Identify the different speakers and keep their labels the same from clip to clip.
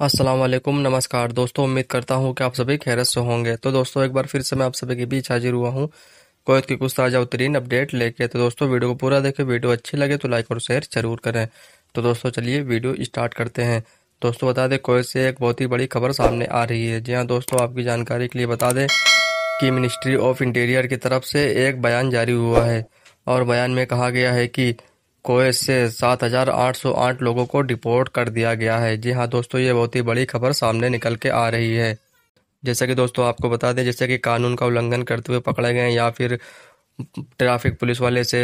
Speaker 1: असलम नमस्कार दोस्तों उम्मीद करता हूँ कि आप सभी खैरत से होंगे तो दोस्तों एक बार फिर से मैं आप सभी के बीच हाजिर हुआ हूँ कोयत की कुछ ताज़ा उतरीन अपडेट लेके तो दोस्तों वीडियो को पूरा देखें वीडियो अच्छी लगे तो लाइक और शेयर जरूर करें तो दोस्तों चलिए वीडियो स्टार्ट करते हैं दोस्तों बता दें कोयत से एक बहुत ही बड़ी खबर सामने आ रही है जी हाँ दोस्तों आपकी जानकारी के लिए बता दें कि मिनिस्ट्री ऑफ इंटीरियर की तरफ से एक बयान जारी हुआ है और बयान में कहा गया है कि कोएस से सात हजार आठ सौ आठ लोगों को डिपोर्ट कर दिया गया है जी हाँ दोस्तों ये बहुत ही बड़ी खबर सामने निकल के आ रही है जैसा कि दोस्तों आपको बता दें जैसे कि कानून का उल्लंघन करते हुए पकड़े गए या फिर ट्रैफिक पुलिस वाले से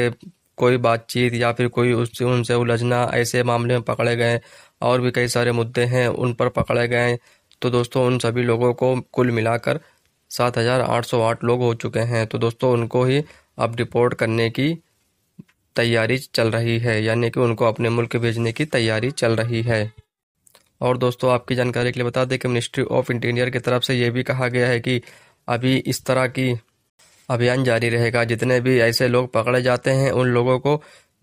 Speaker 1: कोई बातचीत या फिर कोई उससे उनसे उलझना ऐसे मामले में पकड़े गए और भी कई सारे मुद्दे हैं उन पर पकड़े गए तो दोस्तों उन सभी लोगों को कुल मिलाकर सात हजार आठ सौ आठ लोग हो चुके हैं तो दोस्तों उनको ही अब डिपोर्ट करने की तैयारी चल रही है यानी कि उनको अपने मुल्क भेजने की तैयारी चल रही है और दोस्तों आपकी जानकारी के लिए बता दें कि मिनिस्ट्री ऑफ इंटीरियर की तरफ से ये भी कहा गया है कि अभी इस तरह की अभियान जारी रहेगा जितने भी ऐसे लोग पकड़े जाते हैं उन लोगों को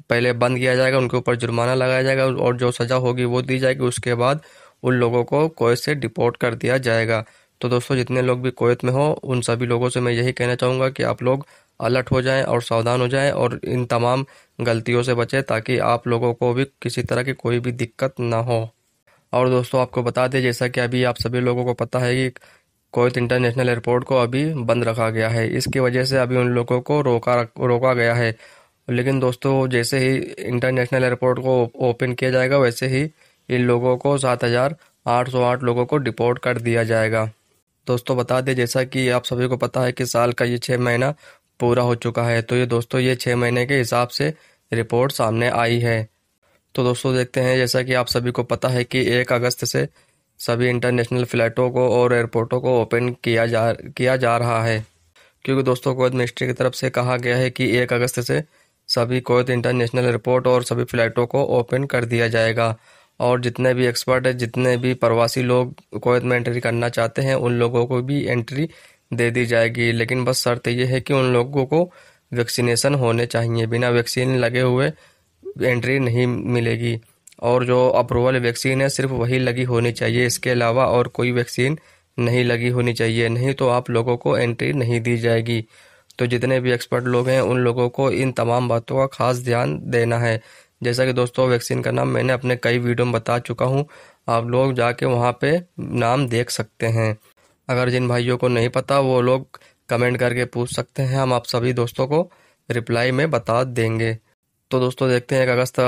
Speaker 1: पहले बंद किया जाएगा उनके ऊपर जुर्माना लगाया जाएगा और जो सज़ा होगी वो दी जाएगी उसके बाद उन लोगों को कोई से डिपोर्ट कर दिया जाएगा तो दोस्तों जितने लोग भी कोवैत में हो उन सभी लोगों से मैं यही कहना चाहूँगा कि आप लोग अलर्ट हो जाएं और सावधान हो जाएं और इन तमाम गलतियों से बचें ताकि आप लोगों को भी किसी तरह की कोई भी दिक्कत ना हो और दोस्तों आपको बता दें जैसा कि अभी आप सभी लोगों को पता है कि कोवैत इंटरनेशनल एयरपोर्ट को अभी बंद रखा गया है इसकी वजह से अभी उन लोगों को रोका रोका गया है लेकिन दोस्तों जैसे ही इंटरनेशनल एयरपोर्ट को ओपन किया जाएगा वैसे ही इन लोगों को सात हज़ार आठ सौ आठ लोगों को डिपोर्ट कर दिया जाएगा दोस्तों बता दें जैसा कि आप सभी को पता है कि साल का ये छः महीना पूरा हो चुका है तो ये दोस्तों ये छः महीने के हिसाब से रिपोर्ट सामने आई है तो दोस्तों देखते हैं जैसा कि आप सभी को पता है कि एक अगस्त से सभी इंटरनेशनल फ़्लाइटों को और एयरपोर्टों को ओपन किया जा किया जा रहा है क्योंकि दोस्तों कोयत मिनिस्ट्री की तरफ से कहा गया है कि एक अगस्त से सभी कोयत इंटरनेशनल एयरपोर्ट और सभी फ़्लाइटों को ओपन कर दिया जाएगा और जितने भी एक्सपर्ट है जितने भी प्रवासी लोग कोवैत में एंट्री करना चाहते हैं उन लोगों को भी एंट्री दे दी जाएगी लेकिन बस शर्त यह है कि उन लोगों को वैक्सीनेशन होने चाहिए बिना वैक्सीन लगे हुए एंट्री नहीं मिलेगी और जो अप्रूवल वैक्सीन है सिर्फ वही लगी होनी चाहिए इसके अलावा और कोई वैक्सीन नहीं लगी होनी चाहिए नहीं तो आप लोगों को एंट्री नहीं दी जाएगी तो जितने भी एक्सपर्ट लोग हैं उन लोगों को इन तमाम बातों का खास ध्यान देना है जैसा कि दोस्तों वैक्सीन का नाम मैंने अपने कई वीडियो में बता चुका हूँ आप लोग जाके वहाँ पे नाम देख सकते हैं अगर जिन भाइयों को नहीं पता वो लोग कमेंट करके पूछ सकते हैं हम आप सभी दोस्तों को रिप्लाई में बता देंगे तो दोस्तों देखते हैं एक अगस्त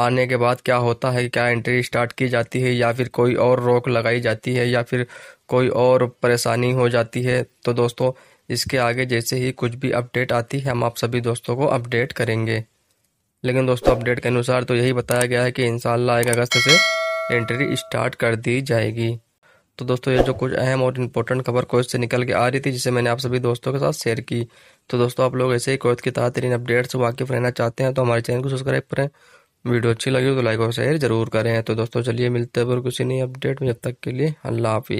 Speaker 1: आने के बाद क्या होता है क्या एंट्री स्टार्ट की जाती है या फिर कोई और रोक लगाई जाती है या फिर कोई और परेशानी हो जाती है तो दोस्तों इसके आगे जैसे ही कुछ भी अपडेट आती है हम आप सभी दोस्तों को अपडेट करेंगे लेकिन दोस्तों अपडेट के अनुसार तो यही बताया गया है कि इन एक अगस्त से एंट्री स्टार्ट कर दी जाएगी तो दोस्तों ये जो कुछ अहम और इम्पोर्टेंट खबर कोच से निकल के आ रही थी जिसे मैंने आप सभी दोस्तों के साथ शेयर की तो दोस्तों आप लोग ऐसे ही कोच की तहत तरीन अपडेट से वाकिफ रहना चाहते हैं तो हमारे चैनल को सब्सक्राइब करें वीडियो अच्छी लगी हो तो लाइक और शेयर जरूर करें तो दोस्तों चलिए मिलते हैं और किसी नई अपडेट में जब तक के लिए अल्लाह हाफिज़